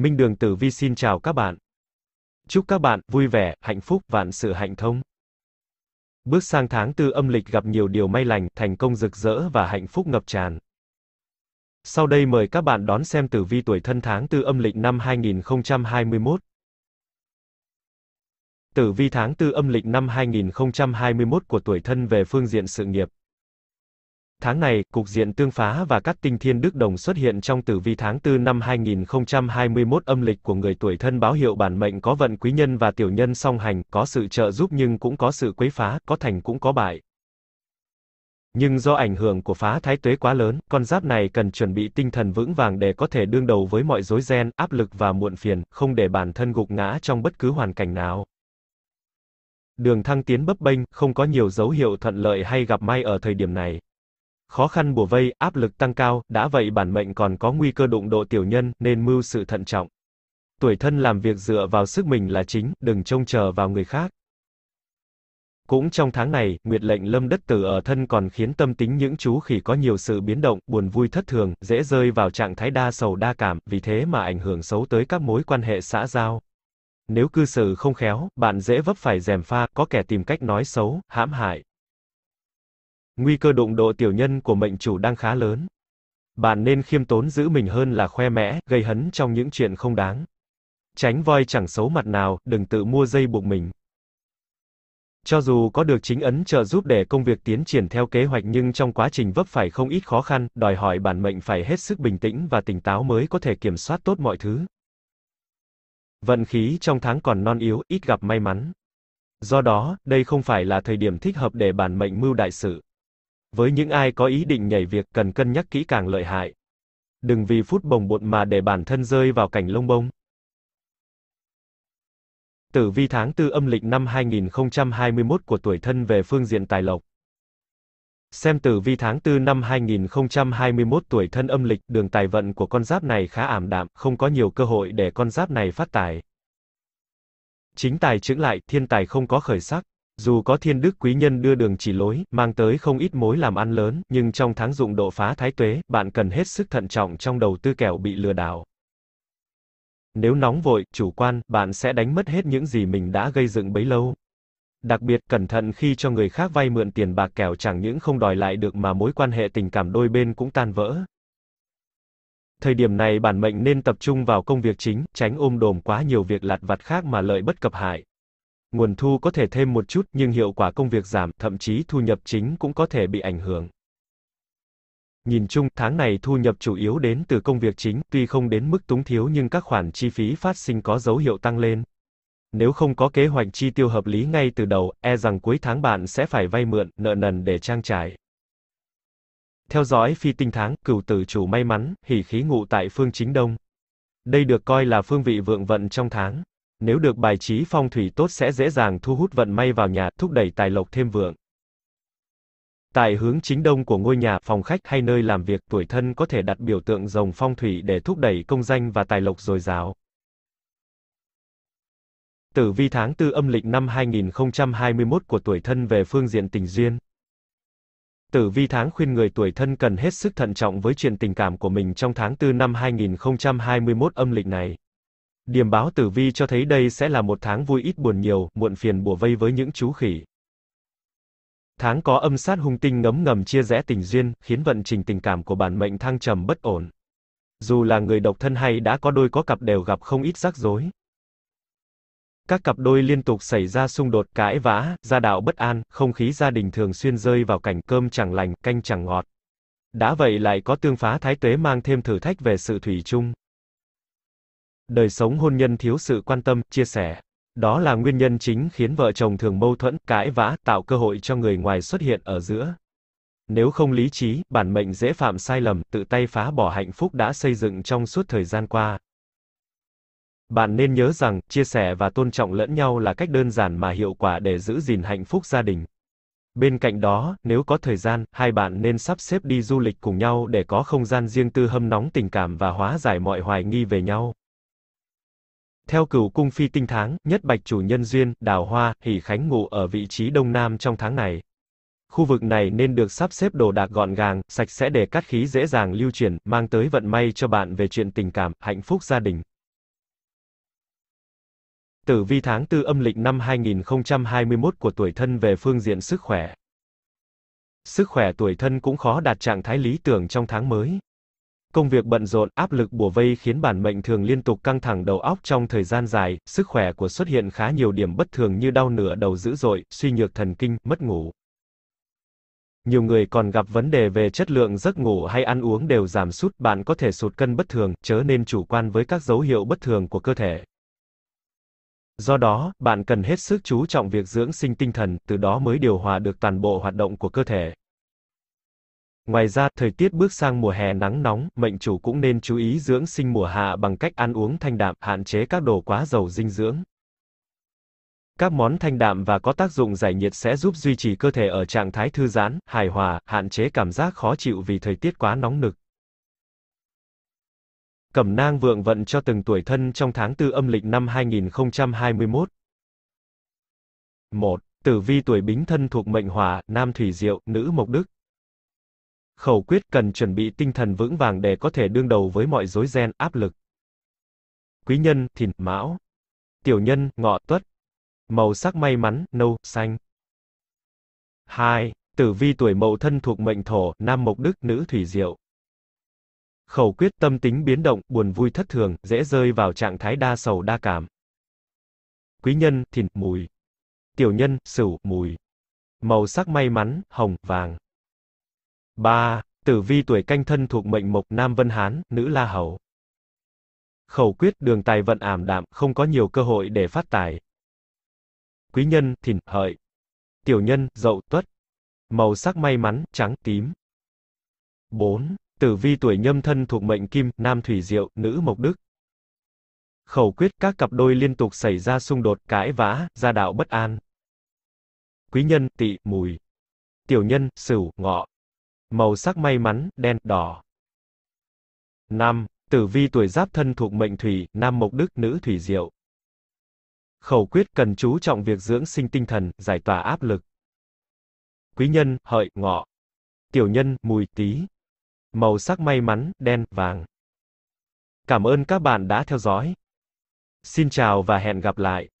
Minh Đường Tử Vi xin chào các bạn. Chúc các bạn vui vẻ, hạnh phúc, vạn sự hạnh thông. Bước sang tháng tư âm lịch gặp nhiều điều may lành, thành công rực rỡ và hạnh phúc ngập tràn. Sau đây mời các bạn đón xem tử vi tuổi thân tháng tư âm lịch năm 2021. Tử vi tháng tư âm lịch năm 2021 của tuổi thân về phương diện sự nghiệp. Tháng này, cục diện tương phá và các tinh thiên đức đồng xuất hiện trong tử vi tháng 4 năm 2021 âm lịch của người tuổi thân báo hiệu bản mệnh có vận quý nhân và tiểu nhân song hành, có sự trợ giúp nhưng cũng có sự quấy phá, có thành cũng có bại. Nhưng do ảnh hưởng của phá thái tuế quá lớn, con giáp này cần chuẩn bị tinh thần vững vàng để có thể đương đầu với mọi rối ren, áp lực và muộn phiền, không để bản thân gục ngã trong bất cứ hoàn cảnh nào. Đường thăng tiến bấp bênh, không có nhiều dấu hiệu thuận lợi hay gặp may ở thời điểm này khó khăn bùa vây, áp lực tăng cao, đã vậy bản mệnh còn có nguy cơ đụng độ tiểu nhân, nên mưu sự thận trọng. Tuổi thân làm việc dựa vào sức mình là chính, đừng trông chờ vào người khác. Cũng trong tháng này, nguyệt lệnh lâm đất tử ở thân còn khiến tâm tính những chú khỉ có nhiều sự biến động, buồn vui thất thường, dễ rơi vào trạng thái đa sầu đa cảm, vì thế mà ảnh hưởng xấu tới các mối quan hệ xã giao. Nếu cư xử không khéo, bạn dễ vấp phải rèm pha, có kẻ tìm cách nói xấu, hãm hại nguy cơ đụng độ tiểu nhân của mệnh chủ đang khá lớn. Bạn nên khiêm tốn giữ mình hơn là khoe mẽ, gây hấn trong những chuyện không đáng. Tránh voi chẳng xấu mặt nào, đừng tự mua dây buộc mình. Cho dù có được chính ấn trợ giúp để công việc tiến triển theo kế hoạch nhưng trong quá trình vấp phải không ít khó khăn, đòi hỏi bản mệnh phải hết sức bình tĩnh và tỉnh táo mới có thể kiểm soát tốt mọi thứ. Vận khí trong tháng còn non yếu, ít gặp may mắn. Do đó, đây không phải là thời điểm thích hợp để bản mệnh mưu đại sự. Với những ai có ý định nhảy việc cần cân nhắc kỹ càng lợi hại. Đừng vì phút bồng bột mà để bản thân rơi vào cảnh lông bông. Tử vi tháng 4 âm lịch năm 2021 của tuổi thân về phương diện tài lộc. Xem tử vi tháng 4 năm 2021 tuổi thân âm lịch, đường tài vận của con giáp này khá ảm đạm, không có nhiều cơ hội để con giáp này phát tài. Chính tài chững lại, thiên tài không có khởi sắc. Dù có thiên đức quý nhân đưa đường chỉ lối, mang tới không ít mối làm ăn lớn, nhưng trong tháng dụng độ phá thái tuế, bạn cần hết sức thận trọng trong đầu tư kẻo bị lừa đảo. Nếu nóng vội, chủ quan, bạn sẽ đánh mất hết những gì mình đã gây dựng bấy lâu. Đặc biệt, cẩn thận khi cho người khác vay mượn tiền bạc kẻo chẳng những không đòi lại được mà mối quan hệ tình cảm đôi bên cũng tan vỡ. Thời điểm này bản mệnh nên tập trung vào công việc chính, tránh ôm đồm quá nhiều việc lặt vặt khác mà lợi bất cập hại nguồn thu có thể thêm một chút nhưng hiệu quả công việc giảm, thậm chí thu nhập chính cũng có thể bị ảnh hưởng. Nhìn chung, tháng này thu nhập chủ yếu đến từ công việc chính, tuy không đến mức túng thiếu nhưng các khoản chi phí phát sinh có dấu hiệu tăng lên. Nếu không có kế hoạch chi tiêu hợp lý ngay từ đầu, e rằng cuối tháng bạn sẽ phải vay mượn, nợ nần để trang trải. Theo dõi phi tinh tháng, cửu tử chủ may mắn, hỷ khí ngụ tại phương chính đông. Đây được coi là phương vị vượng vận trong tháng. Nếu được bài trí phong thủy tốt sẽ dễ dàng thu hút vận may vào nhà, thúc đẩy tài lộc thêm vượng. Tại hướng chính đông của ngôi nhà, phòng khách hay nơi làm việc, tuổi thân có thể đặt biểu tượng rồng phong thủy để thúc đẩy công danh và tài lộc dồi dào. Tử vi tháng 4 âm lịch năm 2021 của tuổi thân về phương diện tình duyên. Tử vi tháng khuyên người tuổi thân cần hết sức thận trọng với chuyện tình cảm của mình trong tháng 4 năm 2021 âm lịch này. Điểm báo tử vi cho thấy đây sẽ là một tháng vui ít buồn nhiều, muộn phiền bùa vây với những chú khỉ. Tháng có âm sát hung tinh ngấm ngầm chia rẽ tình duyên, khiến vận trình tình cảm của bản mệnh thăng trầm bất ổn. Dù là người độc thân hay đã có đôi có cặp đều gặp không ít rắc rối. Các cặp đôi liên tục xảy ra xung đột, cãi vã, gia đạo bất an, không khí gia đình thường xuyên rơi vào cảnh cơm chẳng lành, canh chẳng ngọt. Đã vậy lại có tương phá thái tuế mang thêm thử thách về sự thủy chung đời sống hôn nhân thiếu sự quan tâm, chia sẻ. Đó là nguyên nhân chính khiến vợ chồng thường mâu thuẫn, cãi vã, tạo cơ hội cho người ngoài xuất hiện ở giữa. Nếu không lý trí, bản mệnh dễ phạm sai lầm, tự tay phá bỏ hạnh phúc đã xây dựng trong suốt thời gian qua. Bạn nên nhớ rằng, chia sẻ và tôn trọng lẫn nhau là cách đơn giản mà hiệu quả để giữ gìn hạnh phúc gia đình. Bên cạnh đó, nếu có thời gian, hai bạn nên sắp xếp đi du lịch cùng nhau để có không gian riêng tư hâm nóng tình cảm và hóa giải mọi hoài nghi về nhau. Theo cửu cung phi tinh tháng, nhất bạch chủ nhân duyên, đào hoa, hỷ khánh ngụ ở vị trí đông nam trong tháng này. Khu vực này nên được sắp xếp đồ đạc gọn gàng, sạch sẽ để cát khí dễ dàng lưu chuyển, mang tới vận may cho bạn về chuyện tình cảm, hạnh phúc gia đình. Tử vi tháng Tư âm lịch năm 2021 của tuổi thân về phương diện sức khỏe. Sức khỏe tuổi thân cũng khó đạt trạng thái lý tưởng trong tháng mới. Công việc bận rộn, áp lực bùa vây khiến bản mệnh thường liên tục căng thẳng đầu óc trong thời gian dài, sức khỏe của xuất hiện khá nhiều điểm bất thường như đau nửa đầu dữ dội, suy nhược thần kinh, mất ngủ. Nhiều người còn gặp vấn đề về chất lượng giấc ngủ hay ăn uống đều giảm sút, bạn có thể sụt cân bất thường, chớ nên chủ quan với các dấu hiệu bất thường của cơ thể. Do đó, bạn cần hết sức chú trọng việc dưỡng sinh tinh thần, từ đó mới điều hòa được toàn bộ hoạt động của cơ thể. Ngoài ra, thời tiết bước sang mùa hè nắng nóng, mệnh chủ cũng nên chú ý dưỡng sinh mùa hạ bằng cách ăn uống thanh đạm, hạn chế các đồ quá giàu dinh dưỡng. Các món thanh đạm và có tác dụng giải nhiệt sẽ giúp duy trì cơ thể ở trạng thái thư giãn, hài hòa, hạn chế cảm giác khó chịu vì thời tiết quá nóng nực. Cẩm nang vượng vận cho từng tuổi thân trong tháng 4 âm lịch năm 2021. 1. Tử vi tuổi bính thân thuộc mệnh hỏa, nam thủy diệu, nữ mộc đức. Khẩu quyết cần chuẩn bị tinh thần vững vàng để có thể đương đầu với mọi rối ren, áp lực. Quý nhân, thìn, mão. Tiểu nhân, ngọ, tuất. Màu sắc may mắn, nâu, xanh. 2. Tử vi tuổi mậu thân thuộc mệnh thổ, nam mộc đức, nữ thủy diệu. Khẩu quyết tâm tính biến động, buồn vui thất thường, dễ rơi vào trạng thái đa sầu đa cảm. Quý nhân, thìn, mùi. Tiểu nhân, sửu, mùi. Màu sắc may mắn, hồng, vàng. 3. Tử vi tuổi canh thân thuộc mệnh mộc Nam Vân Hán, nữ La Hầu. Khẩu quyết đường tài vận ảm đạm, không có nhiều cơ hội để phát tài. Quý nhân, thìn, hợi. Tiểu nhân, dậu, tuất. Màu sắc may mắn, trắng, tím. 4. Tử vi tuổi nhâm thân thuộc mệnh kim, nam thủy diệu, nữ mộc đức. Khẩu quyết các cặp đôi liên tục xảy ra xung đột, cãi vã, gia đạo bất an. Quý nhân, tỵ, mùi. Tiểu nhân, sửu, ngọ. Màu sắc may mắn, đen, đỏ. 5. Tử vi tuổi giáp thân thuộc mệnh thủy, nam mộc đức, nữ thủy diệu. Khẩu quyết cần chú trọng việc dưỡng sinh tinh thần, giải tỏa áp lực. Quý nhân, hợi, ngọ. Tiểu nhân, mùi, tí. Màu sắc may mắn, đen, vàng. Cảm ơn các bạn đã theo dõi. Xin chào và hẹn gặp lại.